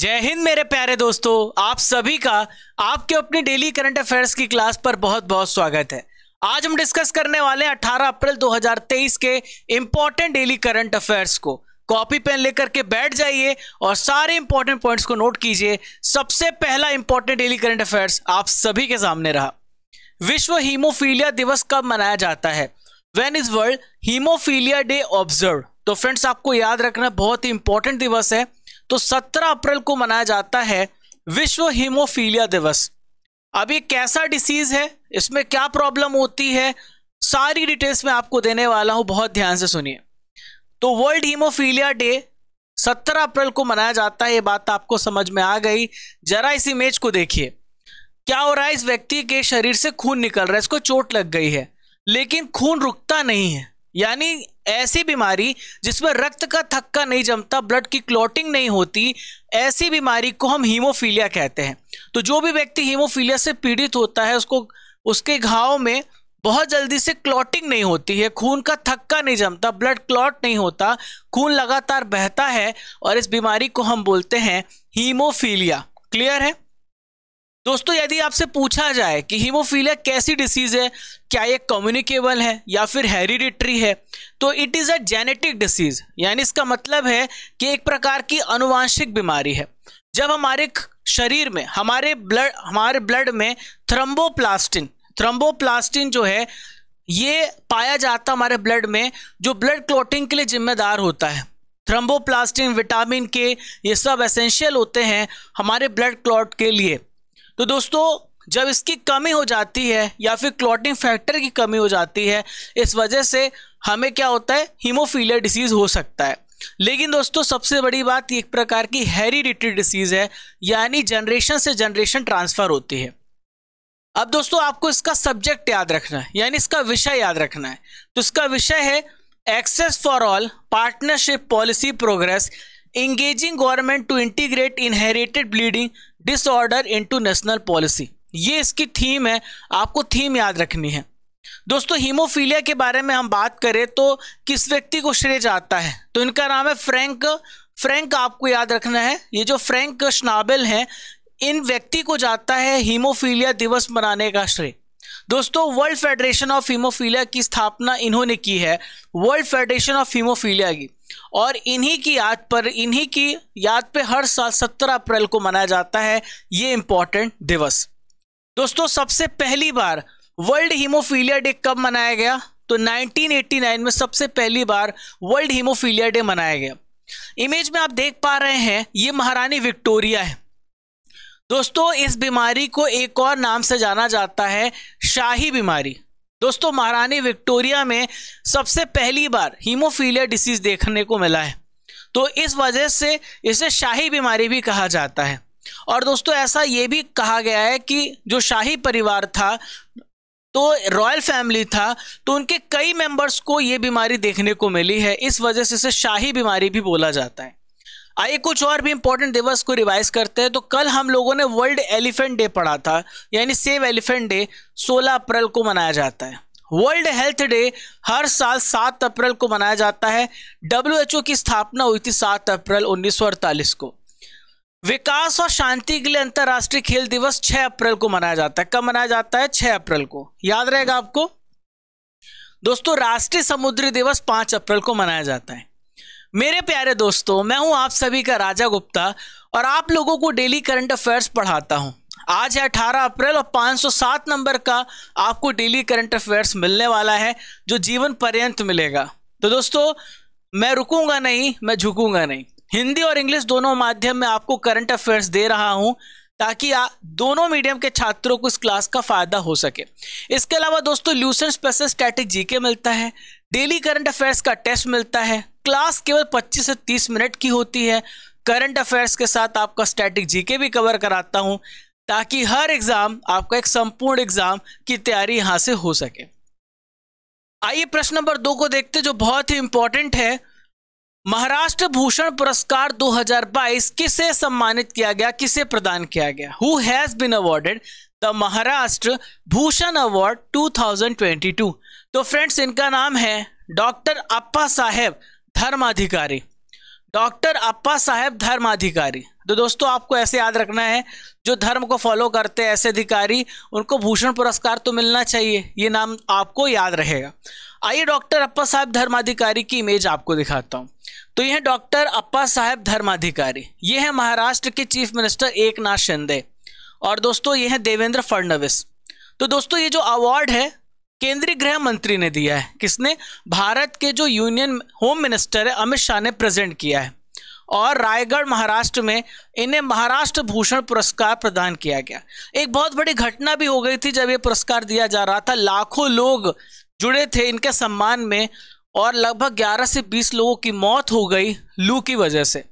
जय हिंद मेरे प्यारे दोस्तों आप सभी का आपके अपनी डेली करंट अफेयर्स की क्लास पर बहुत बहुत स्वागत है आज हम डिस्कस करने वाले हैं 18 अप्रैल 2023 के इंपॉर्टेंट डेली करंट अफेयर्स को कॉपी पेन लेकर के बैठ जाइए और सारे इंपॉर्टेंट पॉइंट्स को नोट कीजिए सबसे पहला इंपॉर्टेंट डेली करंट अफेयर्स आप सभी के सामने रहा विश्व हीमोफीलिया दिवस कब मनाया जाता है when is world hemophilia day observe तो फ्रेंड्स आपको याद रखना बहुत ही इंपॉर्टेंट दिवस है तो 17 अप्रैल को मनाया जाता है विश्व हीमोफीलिया दिवस अब ये कैसा डिसीज है इसमें क्या प्रॉब्लम होती है सारी डिटेल्स मैं आपको देने वाला हूं बहुत ध्यान से सुनिए तो वर्ल्ड हीमोफीलिया डे 17 अप्रैल को मनाया जाता है ये बात आपको समझ में आ गई जरा इस इमेज को देखिए क्या हो रहा है इस व्यक्ति के शरीर से खून निकल रहा है इसको चोट लग गई है लेकिन खून रुकता नहीं है यानी ऐसी बीमारी जिसमें रक्त का थक्का नहीं जमता ब्लड की क्लॉटिंग नहीं होती ऐसी बीमारी को हम हीमोफीलिया कहते हैं तो जो भी व्यक्ति हीमोफीलिया से पीड़ित होता है उसको उसके घाव में बहुत जल्दी से क्लॉटिंग नहीं होती है खून का थक्का नहीं जमता ब्लड क्लॉट नहीं होता खून लगातार बहता है और इस बीमारी को हम बोलते हैं हीमोफीलिया क्लियर है दोस्तों यदि आपसे पूछा जाए कि हीमोफीलिया कैसी डिसीज़ है क्या ये कम्युनिकेबल है या फिर हेरिडिटरी है तो it is a genetic disease यानी इसका मतलब है कि एक प्रकार की अनुवांशिक बीमारी है जब हमारे शरीर में हमारे ब्लड हमारे ब्लड में थ्रम्बोप्लास्टिन थ्रम्बोप्लास्टिन जो है ये पाया जाता हमारे ब्लड में जो ब्लड क्लोटिंग के लिए जिम्मेदार होता है थ्रम्बोप्लास्टिन विटामिन के ये सब एसेंशियल होते हैं हमारे ब्लड क्लॉट के लिए तो दोस्तों जब इसकी कमी हो जाती है या फिर क्लॉटिंग फैक्टर की कमी हो जाती है इस वजह से हमें क्या होता है हीमोफीलिया डिसीज़ हो सकता है लेकिन दोस्तों सबसे बड़ी बात एक प्रकार की हेरिडिटरी डिसीज़ है यानी जनरेशन से जनरेशन ट्रांसफ़र होती है अब दोस्तों आपको इसका सब्जेक्ट याद रखना है यानी इसका विषय याद रखना है तो इसका विषय है access for all partnership policy progress engaging government to integrate inherited bleeding disorder into national policy ये इसकी थीम है आपको थीम याद रखनी है दोस्तों हीमोफीलिया के बारे में हम बात करें तो किस व्यक्ति को श्रेय जाता है तो इनका नाम है फ्रैंक फ्रैंक आपको याद रखना है ये जो फ्रैंक स्नाबेल हैं इन व्यक्ति को जाता है हीमोफीलिया दिवस मनाने का श्रेय दोस्तों वर्ल्ड फेडरेशन ऑफ हीमोफीलिया की स्थापना इन्होंने की है वर्ल्ड फेडरेशन ऑफ हीमोफीलिया की और इन्हीं की याद पर इन्हीं की याद पे हर साल 17 अप्रैल को मनाया जाता है ये इंपॉर्टेंट दिवस दोस्तों सबसे पहली बार वर्ल्ड हीमोफीलिया डे कब मनाया गया तो 1989 में सबसे पहली बार वर्ल्ड हीमोफीलिया डे मनाया गया इमेज में आप देख पा रहे हैं ये महारानी विक्टोरिया है दोस्तों इस बीमारी को एक और नाम से जाना जाता है शाही बीमारी दोस्तों महारानी विक्टोरिया में सबसे पहली बार हीमोफीलिया डिसीज देखने को मिला है तो इस वजह से इसे शाही बीमारी भी कहा जाता है और दोस्तों ऐसा ये भी कहा गया है कि जो शाही परिवार था तो रॉयल फैमिली था तो उनके कई मेंबर्स को ये बीमारी देखने को मिली है इस वजह से इसे शाही बीमारी भी बोला जाता है आइए कुछ और भी इंपॉर्टेंट दिवस को रिवाइज करते हैं तो कल हम लोगों ने वर्ल्ड एलिफेंट डे पढ़ा था यानी सेव एलिफेंट डे 16 अप्रैल को मनाया जाता है वर्ल्ड हेल्थ डे हर साल 7 अप्रैल को मनाया जाता है डब्ल्यू की स्थापना हुई थी 7 अप्रैल उन्नीस को विकास और शांति के लिए अंतर्राष्ट्रीय खेल दिवस 6 अप्रैल को मनाया जाता है कब मनाया जाता है 6 अप्रैल को याद रहेगा आपको दोस्तों राष्ट्रीय समुद्री दिवस 5 अप्रैल को मनाया जाता है मेरे प्यारे दोस्तों मैं हूं आप सभी का राजा गुप्ता और आप लोगों को डेली करंट अफेयर्स पढ़ाता हूं आज है 18 अप्रैल और 507 नंबर का आपको डेली करंट अफेयर्स मिलने वाला है जो जीवन पर्यंत मिलेगा तो दोस्तों मैं रुकूंगा नहीं मैं झुकूंगा नहीं हिंदी और इंग्लिश दोनों माध्यम में आपको करंट अफेयर्स दे रहा हूँ ताकि आ, दोनों मीडियम के छात्रों को इस क्लास का फायदा हो सके इसके अलावा दोस्तों ल्यूसन स्पेशल स्टैटिक के मिलता है डेली करंट अफेयर्स का टेस्ट मिलता है क्लास केवल 25 से 30 मिनट की होती है करंट अफेयर्स के साथ आपका स्टैटिक जीके भी कवर कराता हूं ताकि हर एग्जाम आपका एक संपूर्ण एग्जाम की तैयारी यहां से हो सके आइए प्रश्न नंबर दो को देखते जो बहुत ही इंपॉर्टेंट है महाराष्ट्र भूषण पुरस्कार 2022 किसे सम्मानित किया गया किसे प्रदान किया गया who has been awarded the Maharashtra Bhushan award 2022 तो फ्रेंड्स इनका नाम है डॉक्टर अप्पा साहेब धर्माधिकारी डॉक्टर अप्पा साहेब धर्माधिकारी तो दोस्तों आपको ऐसे याद रखना है जो धर्म को फॉलो करते हैं ऐसे अधिकारी उनको भूषण पुरस्कार तो मिलना चाहिए ये नाम आपको याद रहेगा आइए डॉक्टर अप्पा साहेब धर्माधिकारी की इमेज आपको दिखाता हूँ तो यह डॉक्टर अप्पा साहेब धर्माधिकारी ये है महाराष्ट्र के चीफ मिनिस्टर एक नाथ शिंदे और दोस्तों ये है देवेंद्र फडणवीस तो दोस्तों ये जो अवार्ड है केंद्रीय गृह मंत्री ने दिया है किसने भारत के जो यूनियन होम मिनिस्टर है अमित शाह ने प्रेजेंट किया है और रायगढ़ महाराष्ट्र में इन्हें महाराष्ट्र भूषण पुरस्कार प्रदान किया गया एक बहुत बड़ी घटना भी हो गई थी जब ये पुरस्कार दिया जा रहा था लाखों लोग जुड़े थे इनके सम्मान में और लगभग 11 से 20 लोगों की मौत हो गई लू की वजह से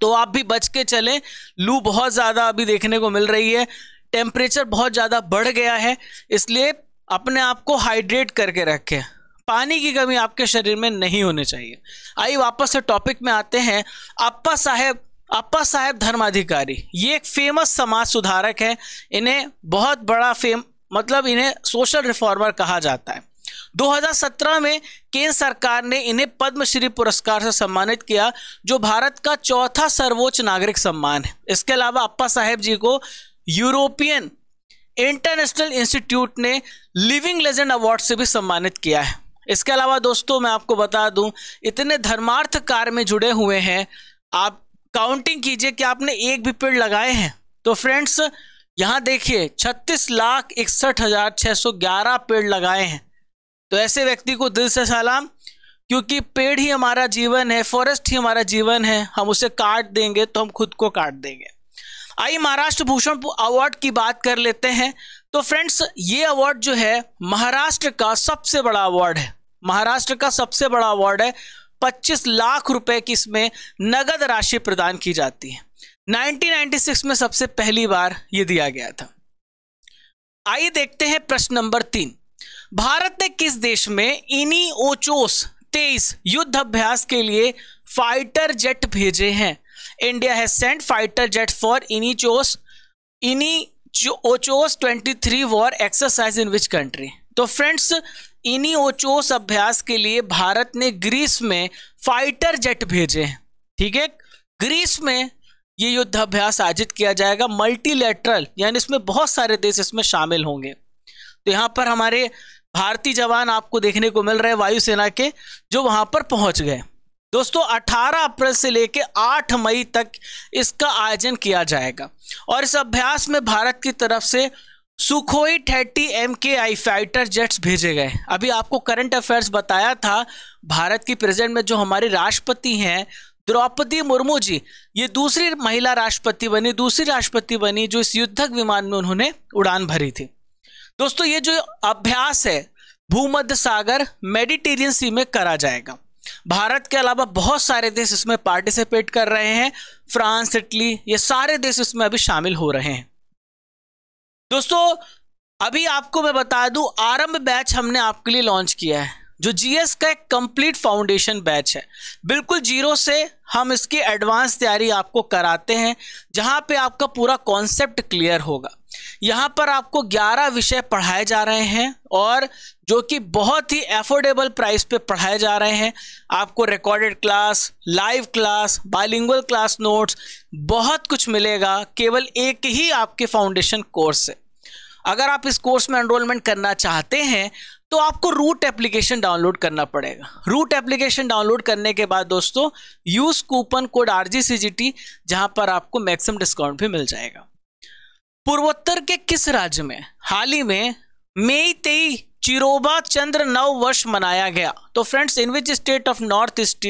तो आप भी बच के चलें लू बहुत ज़्यादा अभी देखने को मिल रही है टेम्परेचर बहुत ज़्यादा बढ़ गया है इसलिए अपने आप को हाइड्रेट करके रखें पानी की कमी आपके शरीर में नहीं होनी चाहिए आइए वापस से टॉपिक में आते हैं अप्पा साहेब अप्पा साहेब धर्माधिकारी ये एक फेमस समाज सुधारक है इन्हें बहुत बड़ा फेम मतलब इन्हें सोशल रिफॉर्मर कहा जाता है 2017 में केंद्र सरकार ने इन्हें पद्मश्री पुरस्कार से सम्मानित किया जो भारत का चौथा सर्वोच्च नागरिक सम्मान है इसके अलावा अप्पा साहेब जी को यूरोपियन इंटरनेशनल इंस्टीट्यूट ने लिविंग लेजेंड अवार्ड से भी सम्मानित किया है इसके अलावा दोस्तों मैं आपको बता दूं इतने धर्मार्थ कार्य में जुड़े हुए हैं आप काउंटिंग कीजिए कि आपने एक भी पेड़ लगाए हैं तो फ्रेंड्स यहाँ देखिए छत्तीस लाख इकसठ हजार छः सौ ग्यारह पेड़ लगाए हैं तो ऐसे व्यक्ति को दिल से सलाम क्योंकि पेड़ ही हमारा जीवन है फॉरेस्ट ही हमारा जीवन है हम उसे काट देंगे तो हम खुद को काट देंगे आई महाराष्ट्र भूषण अवार्ड की बात कर लेते हैं तो फ्रेंड्स ये अवार्ड जो है महाराष्ट्र का सबसे बड़ा अवार्ड है महाराष्ट्र का सबसे बड़ा अवार्ड है 25 लाख रुपए की इसमें नगद राशि प्रदान की जाती है 1996 में सबसे पहली बार ये दिया गया था आइए देखते हैं प्रश्न नंबर तीन भारत ने किस देश में इनी ओचोस तेईस युद्ध अभ्यास के लिए फाइटर जेट भेजे हैं India has sent fighter jets for Inichos twenty three war exercise in which country तो फ्रेंड्स इन्हीं ओचोस अभ्यास के लिए भारत ने ग्रीस में फाइटर जेट भेजे हैं ठीक है ग्रीस में ये युद्धाभ्यास आयोजित किया जाएगा मल्टीलेटरल यानी इसमें बहुत सारे देश इसमें शामिल होंगे तो यहाँ पर हमारे भारतीय जवान आपको देखने को मिल रहे वायुसेना के जो वहाँ पर पहुँच गए दोस्तों 18 अप्रैल से लेकर 8 मई तक इसका आयोजन किया जाएगा और इस अभ्यास में भारत की तरफ से सुखोई थर्टी एम के आई फाइटर जेट्स भेजे गए अभी आपको करंट अफेयर्स बताया था भारत की प्रेजेंट में जो हमारे राष्ट्रपति हैं द्रौपदी मुर्मू जी ये दूसरी महिला राष्ट्रपति बनी दूसरी राष्ट्रपति बनी जो इस युद्धक विमान में उन्होंने उड़ान भरी थी दोस्तों ये जो अभ्यास है भूमध्य सागर मेडिटेरियन सी में करा जाएगा भारत के अलावा बहुत सारे देश इसमें पार्टिसिपेट कर रहे हैं फ्रांस इटली ये सारे देश इसमें अभी शामिल हो रहे हैं दोस्तों अभी आपको मैं बता दूं आरंभ बैच हमने आपके लिए लॉन्च किया है जो जीएस का एक कंप्लीट फाउंडेशन बैच है बिल्कुल जीरो से हम इसकी एडवांस तैयारी आपको कराते हैं जहां पे आपका पूरा कॉन्सेप्ट क्लियर होगा यहाँ पर आपको 11 विषय पढ़ाए जा रहे हैं और जो कि बहुत ही एफोर्डेबल प्राइस पे पढ़ाए जा रहे हैं आपको recorded class live class bilingual class notes बहुत कुछ मिलेगा केवल एक ही आपके फाउंडेशन कोर्स से अगर आप इस कोर्स में एनरोलमेंट करना चाहते हैं तो आपको रूट एप्लीकेशन डाउनलोड करना पड़ेगा रूट एप्लीकेशन डाउनलोड करने के बाद दोस्तों use coupon code R G C G T जहाँ पर आपको मैक्सिमम डिस्काउंट भी मिल जाएगा पूर्वोत्तर के किस राज्य में हाल ही में मई तेई चिरोबा चंद्र नव वर्ष मनाया गया तो friends in which state of north east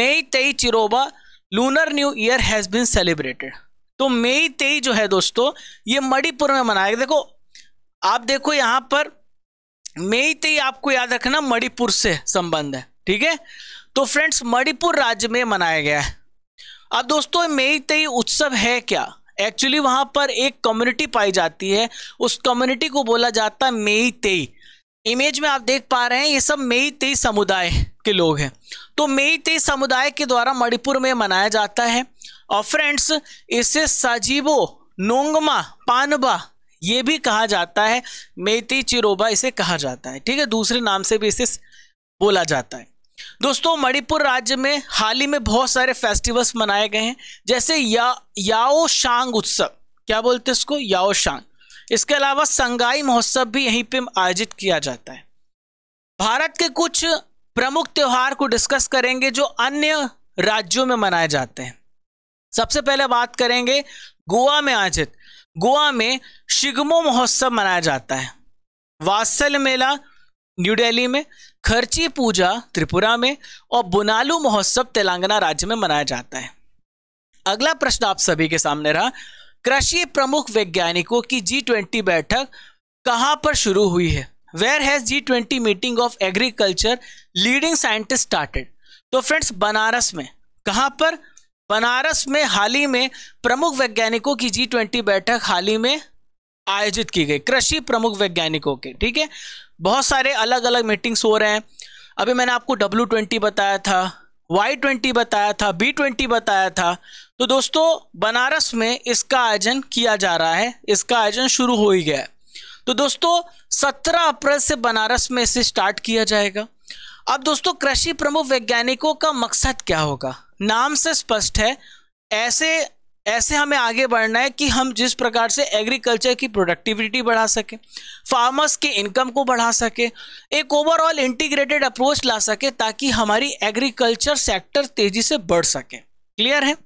Meitei Cheiraoba lunar new year has been celebrated तो मई तेई जो है दोस्तों ये मणिपुर में मनाया गया देखो आप देखो यहां पर मई तेई आपको याद रखना मणिपुर से संबंध है ठीक है तो फ्रेंड्स मणिपुर राज्य में मनाया गया है अब दोस्तों मई तेई उत्सव है क्या एक्चुअली वहां पर एक कम्युनिटी पाई जाती है उस कम्युनिटी को बोला जाता है मेई तेई इमेज में आप देख पा रहे हैं ये सब मेई तेई समुदाय के लोग हैं तो मेई तेई समुदाय के द्वारा मणिपुर में मनाया जाता है और फ्रेंड्स इसे साजीबो नोंगमा पानबा ये भी कहा जाता है मेती चिरोबा इसे कहा जाता है ठीक है दूसरे नाम से भी इसे बोला जाता है दोस्तों मणिपुर राज्य में हाल ही में बहुत सारे फेस्टिवल्स मनाए गए हैं जैसे या याओ शांग उत्सव क्या बोलते हैं इसको याओ शांग इसके अलावा संगाई महोत्सव भी यहीं पे आयोजित किया जाता है भारत के कुछ प्रमुख त्यौहार को डिस्कस करेंगे जो अन्य राज्यों में मनाए जाते हैं सबसे पहले बात करेंगे गोवा में आयोजित गोवा में शिगमो महोत्सव मनाया जाता है वात्सल मेला न्यू दिल्ली में खर्ची पूजा त्रिपुरा में और बुनालू महोत्सव तेलंगाना राज्य में मनाया जाता है अगला प्रश्न आप सभी के सामने रहा कृषि प्रमुख वैज्ञानिकों की जी ट्वेंटी बैठक कहां पर शुरू हुई है where has G twenty meeting of agriculture leading scientist started तो फ्रेंड्स बनारस में कहां पर बनारस में हाल ही में प्रमुख वैज्ञानिकों की जी ट्वेंटी बैठक हाल ही में आयोजित की गई कृषि प्रमुख वैज्ञानिकों के ठीक है बहुत सारे अलग अलग मीटिंग्स हो रहे हैं अभी मैंने आपको डब्ल्यू ट्वेंटी बताया था वाई ट्वेंटी बताया था बी ट्वेंटी बताया था तो दोस्तों बनारस में इसका आयोजन किया जा रहा है इसका आयोजन शुरू हो ही गया है तो दोस्तों सत्रह अप्रैल से बनारस में इसे स्टार्ट किया जाएगा अब दोस्तों कृषि प्रमुख वैज्ञानिकों का मकसद क्या होगा नाम से स्पष्ट है ऐसे ऐसे हमें आगे बढ़ना है कि हम जिस प्रकार से एग्रीकल्चर की प्रोडक्टिविटी बढ़ा सकें फार्मर्स के इनकम को बढ़ा सकें एक ओवरऑल इंटीग्रेटेड अप्रोच ला सकें ताकि हमारी एग्रीकल्चर सेक्टर तेजी से बढ़ सके क्लियर है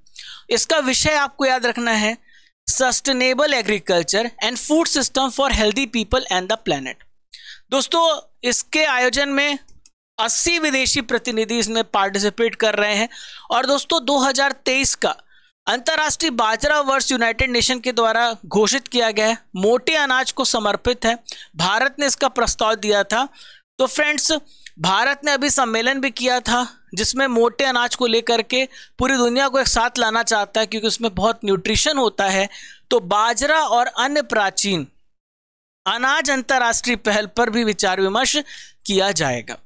इसका विषय आपको याद रखना है sustainable agriculture and food system for healthy people and the planet दोस्तों इसके आयोजन में 80 विदेशी प्रतिनिधि इसमें पार्टिसिपेट कर रहे हैं और दोस्तों 2023 का अंतर्राष्ट्रीय बाजरा वर्ष यूनाइटेड नेशन के द्वारा घोषित किया गया है मोटे अनाज को समर्पित है भारत ने इसका प्रस्ताव दिया था तो फ्रेंड्स भारत ने अभी सम्मेलन भी किया था जिसमें मोटे अनाज को लेकर के पूरी दुनिया को एक साथ लाना चाहता है क्योंकि उसमें बहुत न्यूट्रिशन होता है तो बाजरा और अन्य प्राचीन अनाज अंतर्राष्ट्रीय पहल पर भी विचार विमर्श किया जाएगा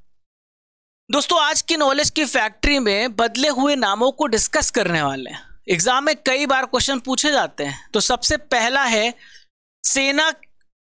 दोस्तों आज की नॉलेज की फैक्ट्री में बदले हुए नामों को डिस्कस करने वाले हैं एग्जाम में कई बार क्वेश्चन पूछे जाते हैं तो सबसे पहला है सेना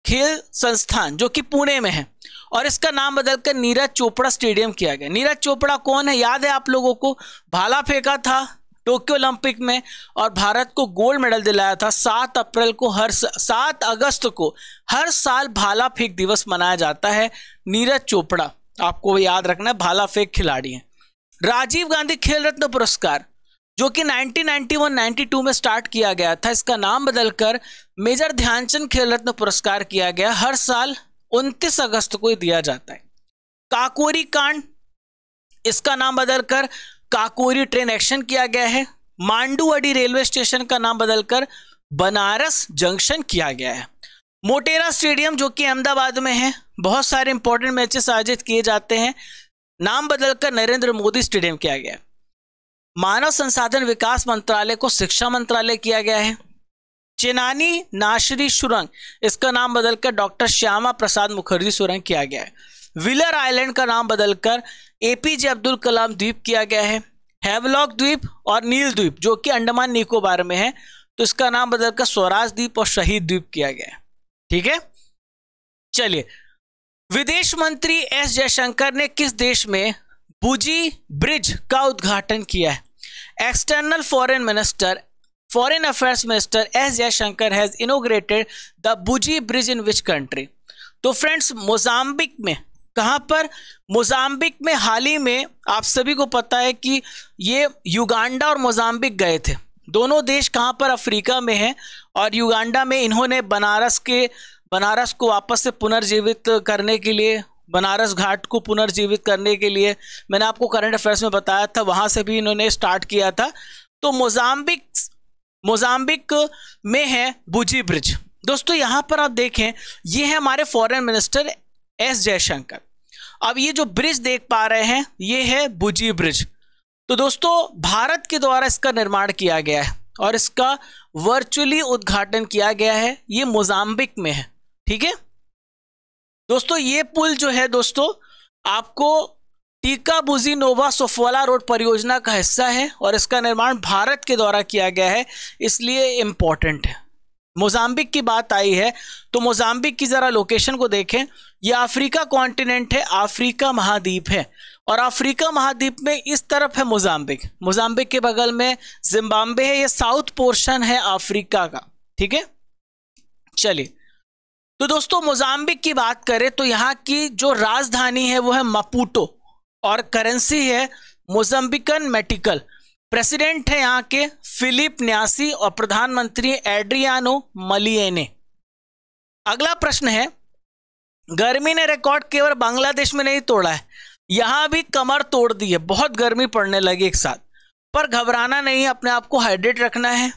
खेल संस्थान जो कि पुणे में है और इसका नाम बदलकर नीरज चोपड़ा स्टेडियम किया गया नीरज चोपड़ा कौन है याद है आप लोगों को भाला फेंका था टोक्यो ओलंपिक में और भारत को गोल्ड मेडल दिलाया था सात अप्रैल को हर सात अगस्त को हर साल भाला फेंक दिवस मनाया जाता है नीरज चोपड़ा आपको याद रखना है भाला फेंक खिलाड़ी हैं राजीव गांधी खेल रत्न पुरस्कार जो कि 1991-92 में स्टार्ट किया गया था इसका नाम बदलकर मेजर ध्यानचंद खेल रत्न पुरस्कार किया गया हर साल 29 अगस्त को दिया जाता है काकोरी कांड इसका नाम बदलकर काकोरी ट्रेन एक्शन किया गया है मांडूअडी रेलवे स्टेशन का नाम बदलकर बनारस जंक्शन किया गया है मोटेरा स्टेडियम जो कि अहमदाबाद में है बहुत सारे इंपॉर्टेंट मैचेस आयोजित किए जाते हैं नाम बदलकर नरेंद्र मोदी स्टेडियम किया गया है मानव संसाधन विकास मंत्रालय को शिक्षा मंत्रालय किया गया है चेनानी नाशरी सुरंग इसका नाम बदलकर डॉक्टर श्यामा प्रसाद मुखर्जी सुरंग किया गया है विलर आइलैंड का नाम बदलकर एपीजे अब्दुल कलाम द्वीप किया गया है हेवलॉक द्वीप और नील द्वीप जो कि अंडमान निकोबार में है तो इसका नाम बदलकर स्वराज द्वीप और शहीद द्वीप किया गया है ठीक है चलिए विदेश मंत्री एस जयशंकर ने किस देश में बुजी ब्रिज का उद्घाटन किया है external foreign minister foreign affairs minister S Jaishankar has inaugurated the Buzi bridge in which country तो फ्रेंड्स मोजाम्बिक में कहाँ पर मोजाम्बिक में हाल ही में आप सभी को पता है कि ये युगांडा और मोजाम्बिक गए थे दोनों देश कहाँ पर अफ्रीका में हैं और युगांडा में इन्होंने बनारस के बनारस को वापस से पुनर्जीवित करने के लिए बनारस घाट को पुनर्जीवित करने के लिए मैंने आपको करंट अफेयर्स में बताया था वहां से भी इन्होंने स्टार्ट किया था तो मोजाम्बिक मोजाम्बिक में है बुजी ब्रिज दोस्तों यहां पर आप देखें ये है हमारे फॉरेन मिनिस्टर एस जयशंकर अब ये जो ब्रिज देख पा रहे हैं ये है बुजी ब्रिज तो दोस्तों भारत के द्वारा इसका निर्माण किया गया है और इसका वर्चुअली उद्घाटन किया गया है ये मोजाम्बिक में है ठीक है दोस्तों ये पुल जो है दोस्तों आपको टीकाबुजी नोवा सोफवाला रोड परियोजना का हिस्सा है और इसका निर्माण भारत के द्वारा किया गया है इसलिए इम्पोर्टेंट है मोजाम्बिक की बात आई है तो मोजाम्बिक की ज़रा लोकेशन को देखें यह अफ्रीका कॉन्टिनेंट है अफ्रीका महाद्वीप है और अफ्रीका महाद्वीप में इस तरफ है मोजाम्बिक मोजाम्बिक के बगल में जिम्बाब्वे है यह साउथ पोर्शन है अफ्रीका का ठीक है चलिए तो दोस्तों मोजाम्बिक की बात करें तो यहाँ की जो राजधानी है वो है मपूटो और करेंसी है मोजम्बिकन मेटिकल प्रेसिडेंट है यहाँ के फिलिप न्यासी और प्रधानमंत्री एड्रियानो मलियने अगला प्रश्न है गर्मी ने रिकॉर्ड केवल बांग्लादेश में नहीं तोड़ा है यहां भी कमर तोड़ दी है बहुत गर्मी पड़ने लगी एक साथ पर घबराना नहीं है अपने आप को हाइड्रेट रखना है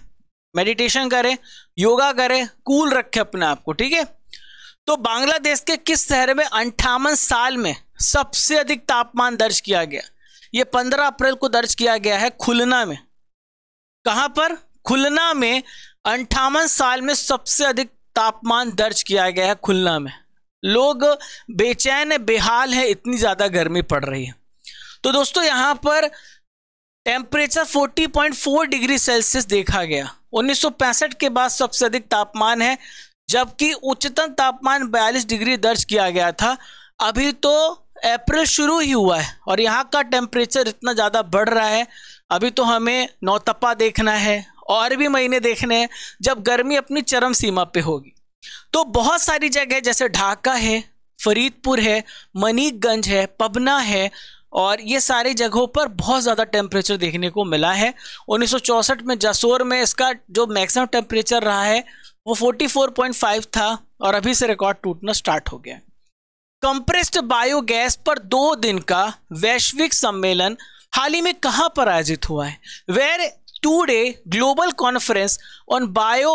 मेडिटेशन करें योगा करें कूल रखें अपने आप को ठीक है तो बांग्लादेश के किस शहर में अंठावन साल में सबसे अधिक तापमान दर्ज किया गया यह 15 अप्रैल को दर्ज किया गया है खुलना में कहां पर खुलना में अंठावन साल में सबसे अधिक तापमान दर्ज किया गया है खुलना में लोग बेचैन है बेहाल है इतनी ज़्यादा गर्मी पड़ रही है तो दोस्तों यहां पर टेम्परेचर 40.4 डिग्री सेल्सियस देखा गया 1965 के बाद सबसे अधिक तापमान है जबकि उच्चतम तापमान 42 डिग्री दर्ज किया गया था अभी तो अप्रैल शुरू ही हुआ है और यहाँ का टेम्परेचर इतना ज़्यादा बढ़ रहा है अभी तो हमें नौतपा देखना है और भी महीने देखने हैं जब गर्मी अपनी चरम सीमा पे होगी तो बहुत सारी जगह जैसे ढाका है फरीदपुर है मनीकगंज है पबना है और ये सारी जगहों पर बहुत ज़्यादा टेम्परेचर देखने को मिला है 1964 में जसोर में इसका जो मैक्सिमम टेम्परेचर रहा है वो 44.5 था और अभी से रिकॉर्ड टूटना स्टार्ट हो गया कंप्रेस्ड बायोगैस पर दो दिन का वैश्विक सम्मेलन हाल ही में कहाँ पर आयोजित हुआ है where two day global conference on bio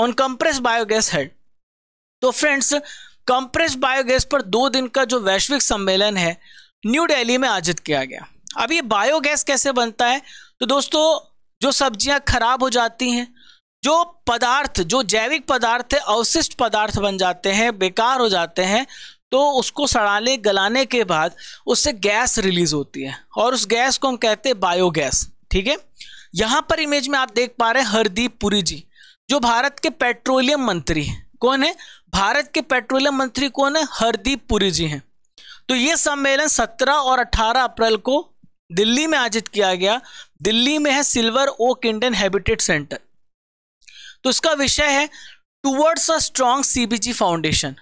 on compress biogas held तो फ्रेंड्स कंप्रेस बायोगैस पर दो दिन का जो वैश्विक सम्मेलन है न्यू दिल्ली में आयोजित किया गया अब ये बायोगैस कैसे बनता है तो दोस्तों जो सब्जियां खराब हो जाती हैं जो पदार्थ जो जैविक पदार्थ है अवशिष्ट पदार्थ बन जाते हैं बेकार हो जाते हैं तो उसको सड़ाने गलाने के बाद उससे गैस रिलीज होती है और उस गैस को हम कहते हैं बायोगैस ठीक है यहाँ पर इमेज में आप देख पा रहे हैं हरदीप पुरी जी जो भारत के पेट्रोलियम मंत्री हैं कौन है भारत के पेट्रोलियम मंत्री कौन है हरदीप पुरी जी हैं तो ये सम्मेलन 17 और 18 अप्रैल को दिल्ली में आयोजित किया गया दिल्ली में है silver oak Indian habitat centre तो इसका विषय है towards a strong CBG foundation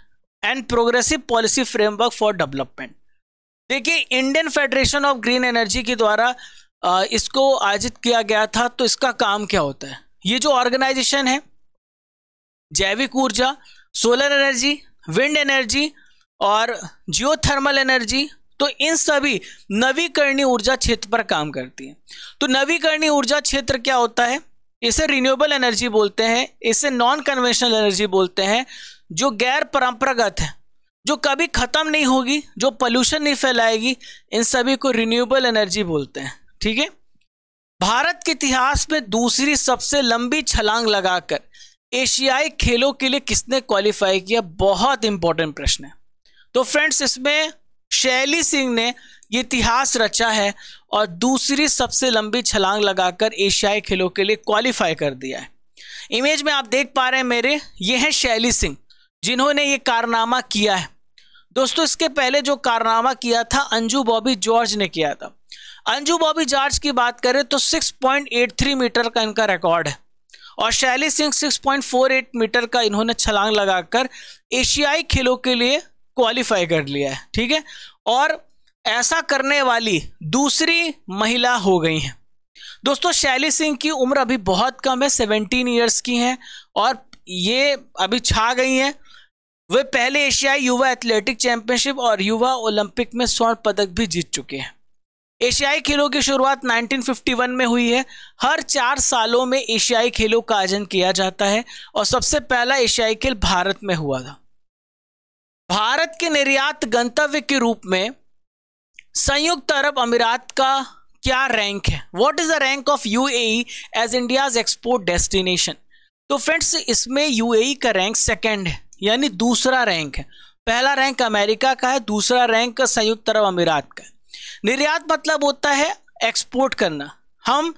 and progressive policy framework for development देखिए Indian federation of green energy के द्वारा इसको आयोजित किया गया था तो इसका काम क्या होता है ये जो ऑर्गेनाइजेशन है जैविक ऊर्जा सोलर एनर्जी विंड एनर्जी और जियोथर्मल एनर्जी तो इन सभी नवीकरणीय ऊर्जा क्षेत्र पर काम करती है तो नवीकरणीय ऊर्जा क्षेत्र क्या होता है इसे रिन्यूएबल एनर्जी बोलते हैं इसे नॉन कन्वेंशनल एनर्जी बोलते हैं जो गैर परंपरागत है जो कभी ख़त्म नहीं होगी जो पोल्यूशन नहीं फैलाएगी इन सभी को रिन्यूएबल एनर्जी बोलते हैं ठीक है भारत के इतिहास में दूसरी सबसे लंबी छलांग लगाकर एशियाई खेलों के लिए किसने क्वालिफाई किया बहुत इंपॉर्टेंट प्रश्न है तो फ्रेंड्स इसमें शैली सिंह ने ये इतिहास रचा है और दूसरी सबसे लंबी छलांग लगाकर एशियाई खेलों के लिए क्वालिफाई कर दिया है इमेज में आप देख पा रहे हैं मेरे ये हैं शैली सिंह जिन्होंने ये कारनामा किया है दोस्तों इसके पहले जो कारनामा किया था अंजू बॉबी जॉर्ज ने किया था अंजू बॉबी जॉर्ज की बात करें तो 6.83 मीटर का इनका रिकॉर्ड है और शैली सिंह 6.48 मीटर का इन्होंने छलांग लगाकर एशियाई खेलों के लिए क्वालिफाई कर लिया है ठीक है और ऐसा करने वाली दूसरी महिला हो गई हैं दोस्तों शैली सिंह की उम्र अभी बहुत कम है सेवनटीन ईयर्स की हैं और ये अभी छा गई हैं वे पहले एशियाई युवा एथलेटिक चैंपियनशिप और युवा ओलंपिक में स्वर्ण पदक भी जीत चुके हैं एशियाई खेलों की शुरुआत 1951 में हुई है हर चार सालों में एशियाई खेलों का आयोजन किया जाता है और सबसे पहला एशियाई खेल भारत में हुआ था भारत के निर्यात गंतव्य के रूप में संयुक्त अरब अमीरात का क्या रैंक है what is the rank of UAE as India's export destination तो फ्रेंड्स इसमें यूएई e का रैंक सेकंड है यानी दूसरा रैंक है पहला रैंक अमेरिका का है दूसरा रैंक संयुक्त अरब अमीरात का है निर्यात मतलब होता है एक्सपोर्ट करना हम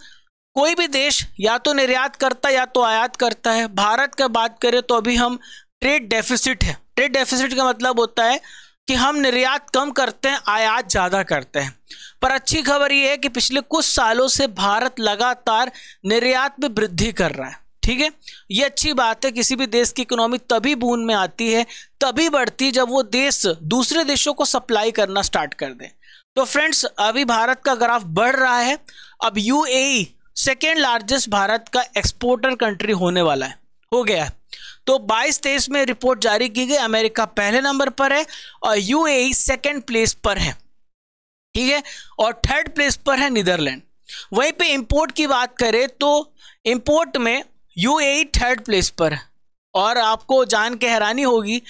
कोई भी देश या तो निर्यात करता या तो आयात करता है भारत का बात करें तो अभी हम ट्रेड डेफिसिट है ट्रेड डेफिसिट का मतलब होता है कि हम निर्यात कम करते हैं आयात ज़्यादा करते हैं पर अच्छी खबर यह है कि पिछले कुछ सालों से भारत लगातार निर्यात में वृद्धि कर रहा है ठीक है ये अच्छी बात है किसी भी देश की इकोनॉमी तभी बूंद में आती है तभी बढ़ती जब वो देश दूसरे देशों को सप्लाई करना स्टार्ट कर दे तो फ्रेंड्स अभी भारत का ग्राफ बढ़ रहा है अब ए सेकेंड लार्जेस्ट भारत का एक्सपोर्टर कंट्री होने वाला है हो गया है तो 22 तेईस में रिपोर्ट जारी की गई अमेरिका पहले नंबर पर है और यूएई सेकंड प्लेस पर है ठीक है और थर्ड प्लेस पर है नीदरलैंड वहीं पे इंपोर्ट की बात करें तो इंपोर्ट में यूएई थर्ड प्लेस पर है और आपको जान के हैरानी होगी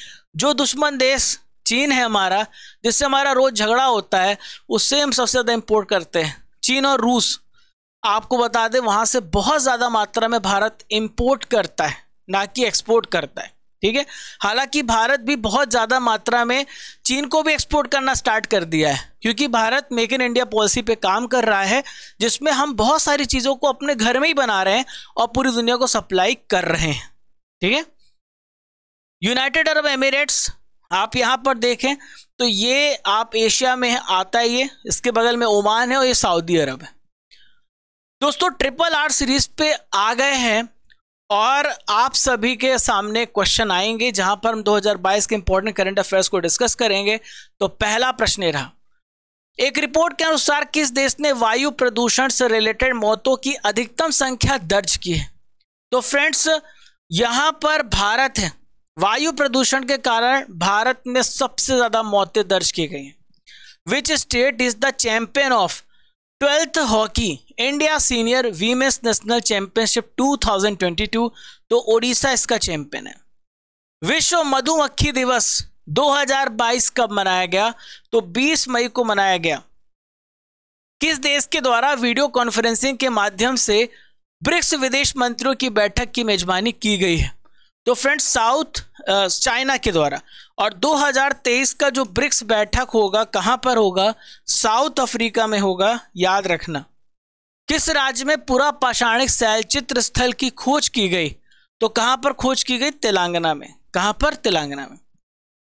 जो दुश्मन देश चीन है हमारा जिससे हमारा रोज झगड़ा होता है उससे हम सबसे ज़्यादा इम्पोर्ट करते हैं चीन और रूस आपको बता दें वहाँ से बहुत ज़्यादा मात्रा में भारत इम्पोर्ट करता है ना कि एक्सपोर्ट करता है ठीक है हालांकि भारत भी बहुत ज़्यादा मात्रा में चीन को भी एक्सपोर्ट करना स्टार्ट कर दिया है क्योंकि Bharat make in India policy पे काम कर रहा है जिसमें हम बहुत सारी चीज़ों को अपने घर में ही बना रहे हैं और पूरी दुनिया को सप्लाई कर रहे हैं ठीक है यूनाइटेड अरब एमिरेट्स आप यहाँ पर देखें तो ये आप एशिया में आता है ये इसके बगल में ओमान है और ये सऊदी अरब है दोस्तों ट्रिपल आर सीरीज पे आ गए हैं और आप सभी के सामने क्वेश्चन आएंगे जहां पर हम 2022 के इंपॉर्टेंट करंट अफेयर्स को डिस्कस करेंगे तो पहला प्रश्न रहा एक रिपोर्ट के अनुसार किस देश ने वायु प्रदूषण से रिलेटेड मौतों की अधिकतम संख्या दर्ज की है तो फ्रेंड्स यहां पर भारत है वायु प्रदूषण के कारण भारत में सबसे ज्यादा मौतें दर्ज की गई हैं which state is the champion of twelfth hockey India senior women's national championship 2022 तो ओडिशा इसका चैंपियन है विश्व मधुमक्खी दिवस 2022 कब मनाया गया तो 20 मई को मनाया गया किस देश के द्वारा वीडियो कॉन्फ्रेंसिंग के माध्यम से ब्रिक्स विदेश मंत्रियों की बैठक की मेजबानी की गई है तो फ्रेंड्स साउथ चाइना के द्वारा और 2023 का जो ब्रिक्स बैठक होगा कहां पर होगा साउथ अफ्रीका में होगा याद रखना किस राज्य में पूरा पाषाणिक शैलचित्र स्थल की खोज की गई तो कहां पर खोज की गई तेलंगाना में कहां पर तेलंगाना में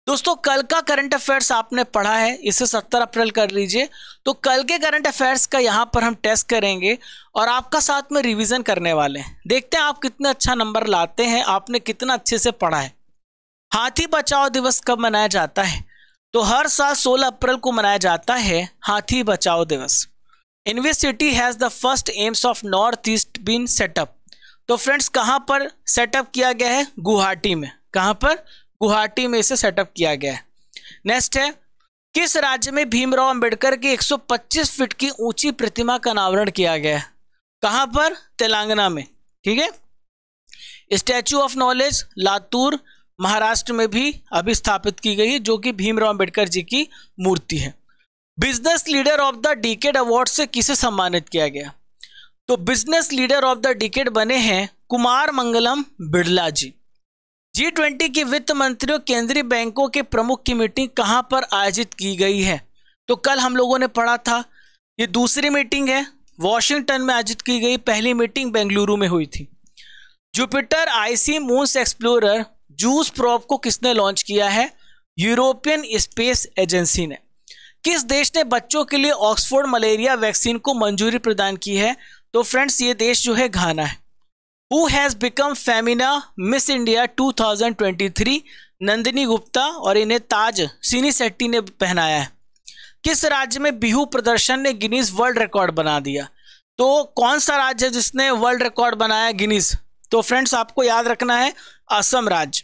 दोस्तों कल का करंट अफेयर्स आपने पढ़ा है इसे 70 अप्रैल कर लीजिए तो कल के करंट अफेयर्स का यहाँ पर हम टेस्ट करेंगे और आपका साथ में रिवीजन करने वाले हैं देखते हैं आप कितने अच्छा नंबर लाते हैं आपने कितना अच्छे से पढ़ा है हाथी बचाओ दिवस कब मनाया जाता है तो हर साल 16 अप्रैल को मनाया जाता है हाथी बचाओ दिवस in which city has the first AIIMS of north east been set up तो फ्रेंड्स कहाँ पर सेटअप किया गया है गुवाहाटी में कहाँ पर गुवाहाटी में इसे सेटअप किया गया है नेक्स्ट है किस राज्य में भीमराव अंबेडकर की 125 फीट की ऊंची प्रतिमा का अनावरण किया गया है कहां पर तेलंगाना में ठीक है statue of knowledge Latur Maharashtra में भी अभी स्थापित की गई है जो कि भीमराव अंबेडकर जी की मूर्ति है business leader of the decade award से किसे सम्मानित किया गया तो business leader of the decade बने हैं कुमार मंगलम बिड़ला जी जी ट्वेंटी की वित्त मंत्रियों केंद्रीय बैंकों के प्रमुख की मीटिंग कहाँ पर आयोजित की गई है तो कल हम लोगों ने पढ़ा था ये दूसरी मीटिंग है वॉशिंगटन में आयोजित की गई पहली मीटिंग बेंगलुरु में हुई थी Jupiter icy moons explorer JUICE probe को किसने लॉन्च किया है यूरोपियन स्पेस एजेंसी ने किस देश ने बच्चों के लिए ऑक्सफोर्ड मलेरिया वैक्सीन को मंजूरी प्रदान की है तो फ्रेंड्स ये देश जो है घाना है who has become Femina Miss India 2023 Nandini Gupta और इन्हें ताज सिनी सेट्टी ने पहनाया है किस राज्य में बिहू प्रदर्शन ने गिनीज वर्ल्ड रिकॉर्ड बना दिया तो कौन सा राज्य है जिसने वर्ल्ड रिकॉर्ड बनाया गिनीज तो फ्रेंड्स आपको याद रखना है असम राज्य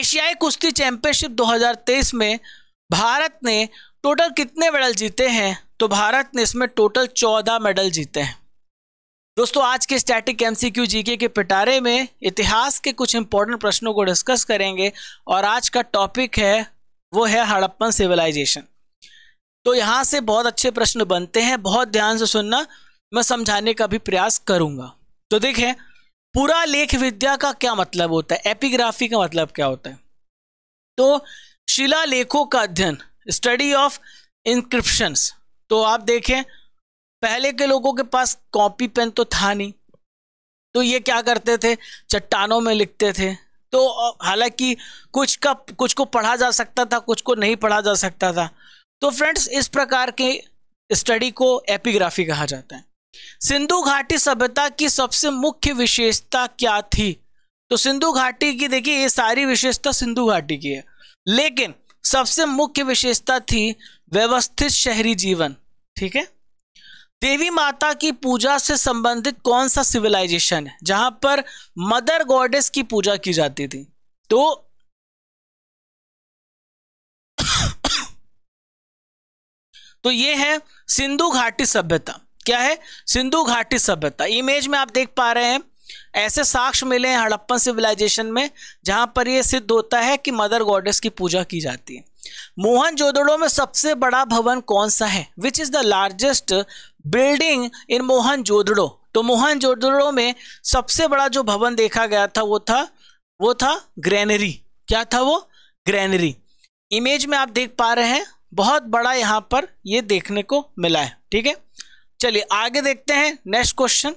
एशियाई कुश्ती चैंपियनशिप 2023 में भारत ने टोटल कितने मेडल जीते हैं तो भारत ने इसमें टोटल 14 मेडल जीते हैं दोस्तों आज के स्टैटिक एमसीक्यू जीके के पिटारे में इतिहास के कुछ इंपॉर्टेंट प्रश्नों को डिस्कस करेंगे और आज का टॉपिक है वो है हड़प्पन सिविलाइजेशन तो यहाँ से बहुत अच्छे प्रश्न बनते हैं बहुत ध्यान से सुनना मैं समझाने का भी प्रयास करूँगा तो देखें पूरा लेख विद्या का क्या मतलब होता है एपिग्राफी का मतलब क्या होता है तो शिला लेखों का अध्ययन स्टडी ऑफ इंक्रिप्शंस तो आप देखें पहले के लोगों के पास कॉपी पेन तो था नहीं तो ये क्या करते थे चट्टानों में लिखते थे तो हालांकि कुछ का कुछ को पढ़ा जा सकता था कुछ को नहीं पढ़ा जा सकता था तो फ्रेंड्स इस प्रकार के स्टडी को एपिग्राफी कहा जाता है सिंधु घाटी सभ्यता की सबसे मुख्य विशेषता क्या थी तो सिंधु घाटी की देखिए ये सारी विशेषता सिंधु घाटी की है लेकिन सबसे मुख्य विशेषता थी व्यवस्थित शहरी जीवन ठीक है देवी माता की पूजा से संबंधित कौन सा सिविलाइजेशन है जहां पर मदर गॉडेस की पूजा की जाती थी तो तो ये है सिंधु घाटी सभ्यता क्या है सिंधु घाटी सभ्यता इमेज में आप देख पा रहे हैं ऐसे साक्ष्य मिले हैं हड़प्पन सिविलाइजेशन में जहां पर यह सिद्ध होता है कि मदर गॉडेस की पूजा की जाती है मोहन जोदड़ो में सबसे बड़ा भवन कौन सा है which is the largest building in Mohenjo जोदड़ो तो मोहन जोदड़ो में सबसे बड़ा जो भवन देखा गया था वो था वो था ग्रेनरी क्या था वो ग्रेनरी इमेज में आप देख पा रहे हैं बहुत बड़ा यहां पर ये देखने को मिला है ठीक है चलिए आगे देखते हैं नेक्स्ट क्वेश्चन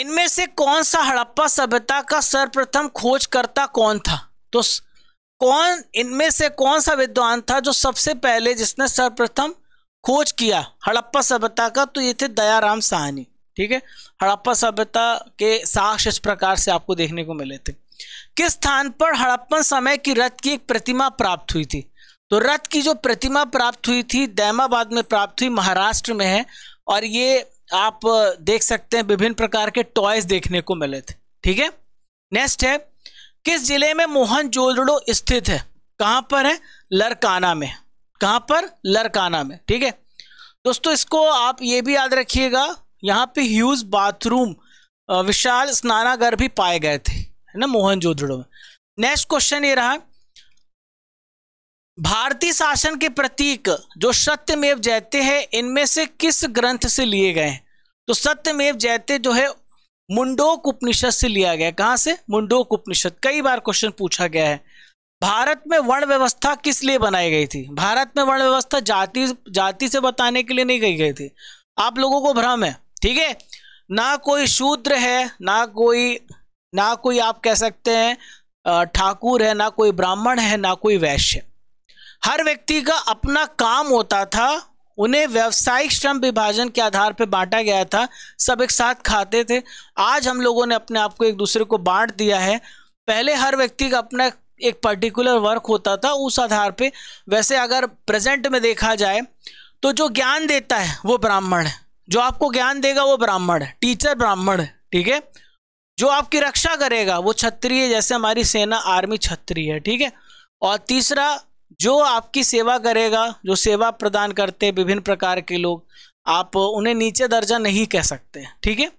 इनमें से कौन सा हड़प्पा सभ्यता का सर्वप्रथम खोजकर्ता कौन था तो कौन इनमें से कौन सा विद्वान था जो सबसे पहले जिसने सर्वप्रथम खोज किया हड़प्पा सभ्यता का तो ये थे दयाराम साहनी ठीक है हड़प्पा सभ्यता के साक्ष्य इस प्रकार से आपको देखने को मिले थे किस स्थान पर हड़प्पन समय की रथ की एक प्रतिमा प्राप्त हुई थी तो रथ की जो प्रतिमा प्राप्त हुई थी दैमाबाद में प्राप्त हुई महाराष्ट्र में है और ये आप देख सकते हैं विभिन्न प्रकार के टॉयज देखने को मिले थे ठीक है नेक्स्ट है किस जिले में मोहन जोदड़ो स्थित है कहां पर है लरकाना में कहां पर लरकाना में ठीक है दोस्तों इसको आप ये भी याद रखिएगा यहाँ पे ह्यूज बाथरूम विशाल स्नानागर भी पाए गए थे है ना मोहन जोदड़ो में नेक्स्ट क्वेश्चन ये रहा भारतीय शासन के प्रतीक जो सत्यमेव जयते हैं इनमें से किस ग्रंथ से लिए गए हैं तो सत्यमेव जयते जो है मुंडोक उपनिषद से लिया गया कहां से मुंडोक उपनिषद कई बार क्वेश्चन पूछा गया है भारत में वर्ण व्यवस्था किस लिए बनाई गई थी भारत में वर्ण व्यवस्था जाति जाति से बताने के लिए नहीं कही गई थी आप लोगों को भ्रम है ठीक है ना कोई शूद्र है ना कोई ना कोई आप कह सकते हैं ठाकुर है ना कोई ब्राह्मण है ना कोई वैश्य हर व्यक्ति का अपना काम होता था उन्हें व्यावसायिक श्रम विभाजन के आधार पर बांटा गया था सब एक साथ खाते थे आज हम लोगों ने अपने आप को एक दूसरे को बांट दिया है पहले हर व्यक्ति का अपना एक पर्टिकुलर वर्क होता था उस आधार पे वैसे अगर प्रेजेंट में देखा जाए तो जो ज्ञान देता है वो ब्राह्मण है जो आपको ज्ञान देगा वो ब्राह्मण है टीचर ब्राह्मण है ठीक है जो आपकी रक्षा करेगा वो क्षत्रिय जैसे हमारी सेना आर्मी क्षत्रिय है ठीक है और तीसरा जो आपकी सेवा करेगा जो सेवा प्रदान करते विभिन्न प्रकार के लोग आप उन्हें नीचे दर्जा नहीं कह सकते ठीक है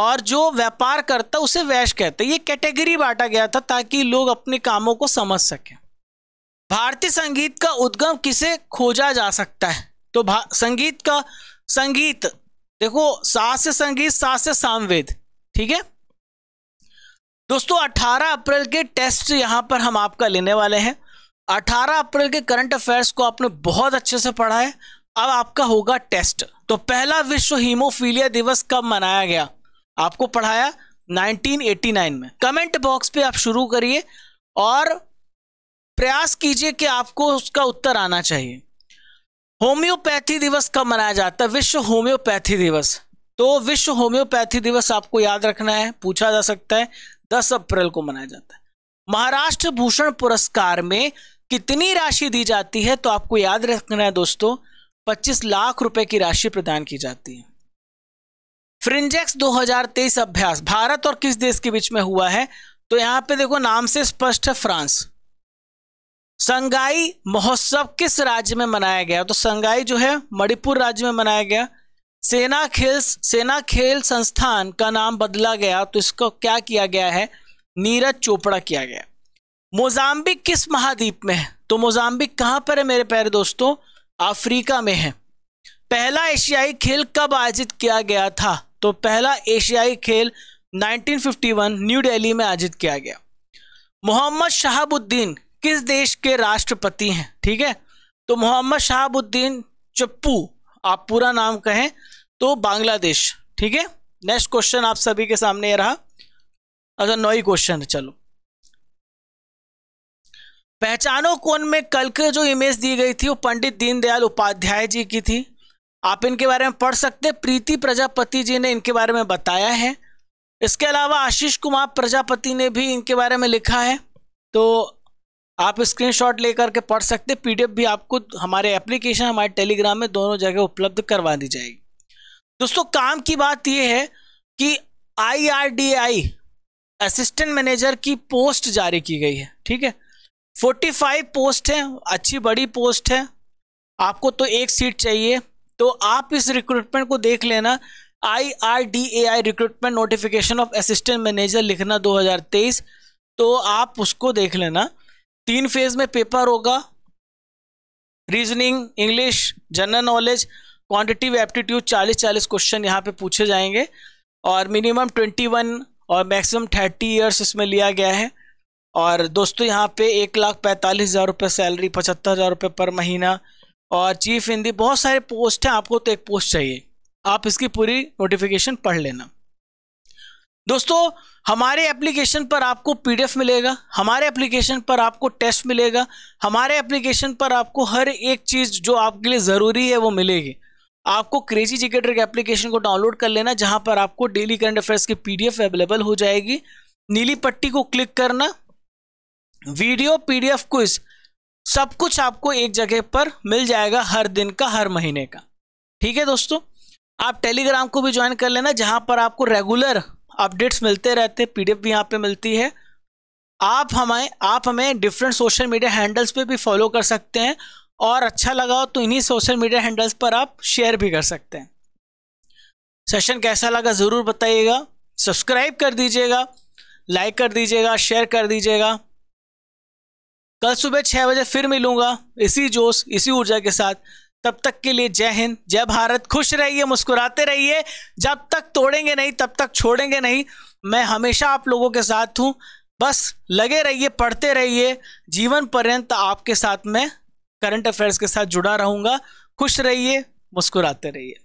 और जो व्यापार करता है उसे वैश्य कहते ये कैटेगरी बांटा गया था ताकि लोग अपने कामों को समझ सकें भारतीय संगीत का उद्गम किसे खोजा जा सकता है तो संगीत का संगीत देखो सास से संगीत सास से सामवेद ठीक है दोस्तों 18 अप्रैल के टेस्ट यहां पर हम आपका लेने वाले हैं 18 अप्रैल के करंट अफेयर्स को आपने बहुत अच्छे से पढ़ा है अब आपका होगा टेस्ट तो पहला विश्व हीमोफीलिया दिवस कब मनाया गया आपको पढ़ाया 1989 में कमेंट बॉक्स पे आप शुरू करिए और प्रयास कीजिए कि आपको उसका उत्तर आना चाहिए होम्योपैथी दिवस कब मनाया जाता है विश्व होम्योपैथी दिवस तो विश्व होम्योपैथी दिवस आपको याद रखना है पूछा जा सकता है 10 अप्रैल को मनाया जाता है महाराष्ट्र भूषण पुरस्कार में कितनी राशि दी जाती है तो आपको याद रखना है दोस्तों 25 लाख रुपए की राशि प्रदान की जाती है फ्रिंजेक्स 2023 अभ्यास भारत और किस देश के बीच में हुआ है तो यहां पे देखो नाम से स्पष्ट है फ्रांस संगाई महोत्सव किस राज्य में मनाया गया तो संगाई जो है मणिपुर राज्य में मनाया गया सेना खेल सेना खेल संस्थान का नाम बदला गया तो इसको क्या किया गया है नीरज चोपड़ा किया गया मोजाम्बिक किस महाद्वीप में है तो मोजाम्बिक कहां पर है मेरे प्यारे दोस्तों अफ्रीका में है पहला एशियाई खेल कब आयोजित किया गया था तो पहला एशियाई खेल 1951 न्यू दिल्ली में आयोजित किया गया मोहम्मद शहाबुद्दीन किस देश के राष्ट्रपति हैं ठीक है तो मोहम्मद शहाबुद्दीन चप्पू आप पूरा नाम कहें तो बांग्लादेश ठीक है नेक्स्ट क्वेश्चन आप सभी के सामने रहा अच्छा नौ ही क्वेश्चन है चलो पहचानो कौन में कल के जो इमेज दी गई थी वो पंडित दीनदयाल उपाध्याय जी की थी आप इनके बारे में पढ़ सकते हैं प्रीति प्रजापति जी ने इनके बारे में बताया है इसके अलावा आशीष कुमार प्रजापति ने भी इनके बारे में लिखा है तो आप स्क्रीनशॉट लेकर के पढ़ सकते पीडीएफ भी आपको हमारे एप्लीकेशन हमारे टेलीग्राम में दोनों जगह उपलब्ध करवा दी जाएगी दोस्तों काम की बात यह है कि आई असिस्टेंट मैनेजर की पोस्ट जारी की गई है ठीक है फोर्टी फाइव पोस्ट हैं अच्छी बड़ी पोस्ट है आपको तो एक सीट चाहिए तो आप इस रिक्रूटमेंट को देख लेना I R D A I recruitment notification of assistant manager लिखना 2023 तो आप उसको देख लेना तीन फेज में पेपर होगा reasoning English general knowledge quantitative aptitude चालीस चालीस क्वेश्चन यहाँ पे पूछे जाएंगे और मिनिमम वन और मैक्सिमम थर्टी इयर्स इसमें लिया गया है और दोस्तों यहाँ पे एक लाख पैंतालीस हज़ार रुपये सैलरी पचहत्तर हज़ार रुपये पर महीना और चीफ हिंदी बहुत सारे पोस्ट हैं आपको तो एक पोस्ट चाहिए आप इसकी पूरी नोटिफिकेशन पढ़ लेना दोस्तों हमारे एप्लीकेशन पर आपको पीडीएफ मिलेगा हमारे एप्लीकेशन पर आपको टेस्ट मिलेगा हमारे एप्लीकेशन पर आपको हर एक चीज़ जो आपके लिए ज़रूरी है वो मिलेगी आपको क्रेजी जिकेटर के एप्लीकेशन को डाउनलोड कर लेना जहाँ पर आपको डेली करंट अफेयर्स की पीडीएफ अवेलेबल हो जाएगी नीली पट्टी को क्लिक करना वीडियो पीडीएफ क्विज सब कुछ आपको एक जगह पर मिल जाएगा हर दिन का हर महीने का ठीक है दोस्तों आप टेलीग्राम को भी ज्वाइन कर लेना जहां पर आपको रेगुलर अपडेट्स मिलते रहते हैं पीडीएफ भी यहाँ पे मिलती है आप हमें आप हमें डिफरेंट सोशल मीडिया हैंडल्स पे भी फॉलो कर सकते हैं और अच्छा लगा हो तो इन्हीं सोशल मीडिया हैंडल्स पर आप शेयर भी कर सकते हैं सेशन कैसा लगा ज़रूर बताइएगा सब्सक्राइब कर दीजिएगा लाइक कर दीजिएगा शेयर कर दीजिएगा कल सुबह छः बजे फिर मिलूंगा इसी जोश इसी ऊर्जा के साथ तब तक के लिए जय हिंद जय भारत खुश रहिए मुस्कुराते रहिए जब तक तोड़ेंगे नहीं तब तक छोड़ेंगे नहीं मैं हमेशा आप लोगों के साथ हूँ बस लगे रहिए पढ़ते रहिए जीवन पर्यंत आपके साथ मैं करंट अफेयर्स के साथ जुड़ा रहूँगा खुश रहिए मुस्कुराते रहिए